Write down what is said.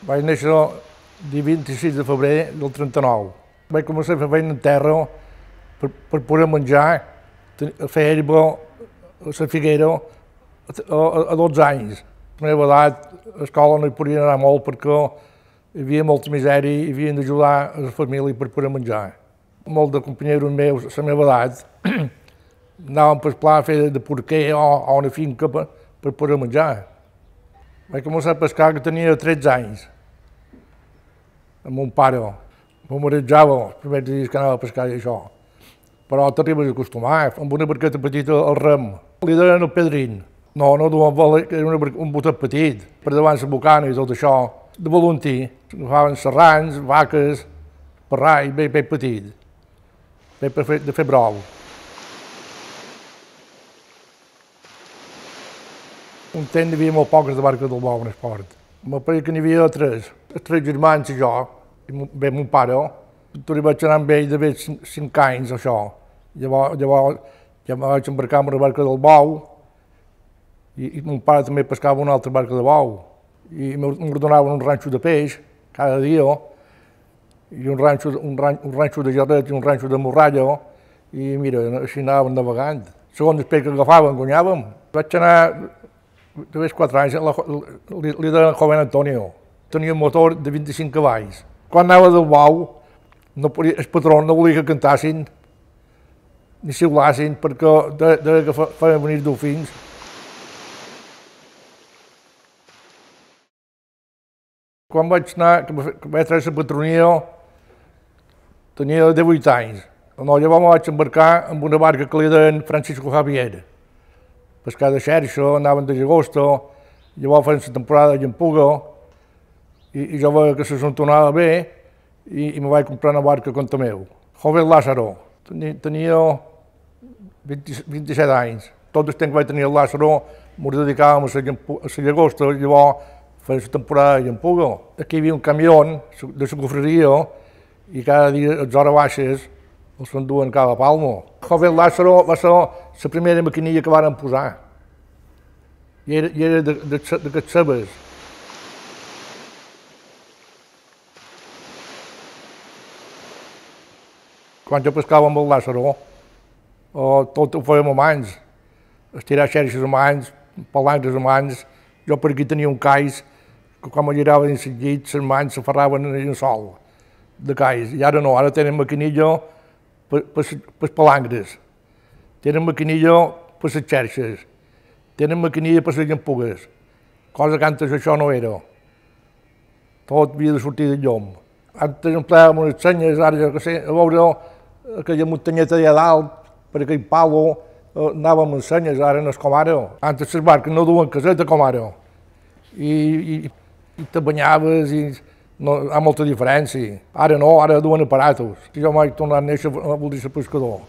Vaig néixer el 26 de febrer del 39. Vaig començar a fer feina en terra per, per poder menjar, a fer herba, a la figuera, a, a, a 12 anys. A la meva edat, a escola no hi podia anar molt perquè hi havia molta misèria i havien d'ajudar a la família per poder menjar. Molts de companys meus, a la meva edat, anàvem per pla a fer de porquer o, a una finca per, per poder menjar. Vaig començar a pescar que tenia 13 anys amb mon pare. M'humoritzava els primers dies que anava a pescar i això. Però t'arribes a acostumar, eh? amb una barqueta petita al rem. Li deien el pedrin. No, no duien que era un botet petit, per davant la bocana i tot això, de voluntí. Agafaven serrans, vaques, parrai, ben, ben petit, ben per fer, de fer brou. Un temps hi havia molt poques de barques del Bou en esport. Me pareix que n'hi havia tres tres germans i jo, i bé, mon pare, tot hi vaig anar amb ell de bé cinc anys, això. Llavors, llavors ja em vaig embarcar amb una barca del bou, i, i mon pare també pescava una altra barca de bou, i m'ordonaven un ranxo de peix cada dia, i un ranxo, un, ran, un ranxo de jarret i un ranxo de morralla, i mira, així anàvem navegant. Segons el peix que agafàvem, guanyàvem. Vaig anar, de quatre anys, la, li, li deien Joven Antonio, tenia un motor de 25 cavalls. Quan anava del bau, no podia, el patró no volia que cantassin ni xiulassin perquè de, de que feien venir dofins. Quan vaig anar, que vaig treure la patronia, tenia 18 anys. No, llavors vaig embarcar amb una barca que li deien Francisco Javier. Pescar de xerxa, anaven de llagosta, llavors feien la temporada de llampuga, i, i jo veia que se s'entonava bé i, i me vaig comprar una barca contra meu. Joven Lázaro, tenia, tenia 20, 27 anys. Tot el temps que vaig tenir el Lázaro m'ho dedicàvem a la llagosta, llavors feia la temporada de llampuga. Aquí hi havia un camió de la cofreria i cada dia a les hores baixes els s'enduen cap a Palmo. Joven Lázaro va ser la primera maquinilla que varen posar. I era, i era de, de, de, de, de quan jo pescava amb el Lázaro, tot ho fèiem a mans, estirar xerxes a mans, palangres a mans, jo per aquí tenia un cais, que quan me girava dins el llit, les mans s'aferraven en el sol de cais, i ara no, ara tenen maquinilla per les palangres, tenen maquinilla per les xerxes, tenen maquinilla per les llampugues, cosa que antes això no era. Tot havia de sortir de llom. Antes em unes senyes, ara ja que sé, a veure aquella muntanyeta allà dalt, per aquell palo, eh, anàvem amb senyes, ara no és com ara. Oh. Antes les barques no duen caseta com ara. Oh. I, i, i te banyaves i no, hi ha molta diferència. Ara no, ara duen aparatos. Jo mai tornat a néixer, voldria ser pescador.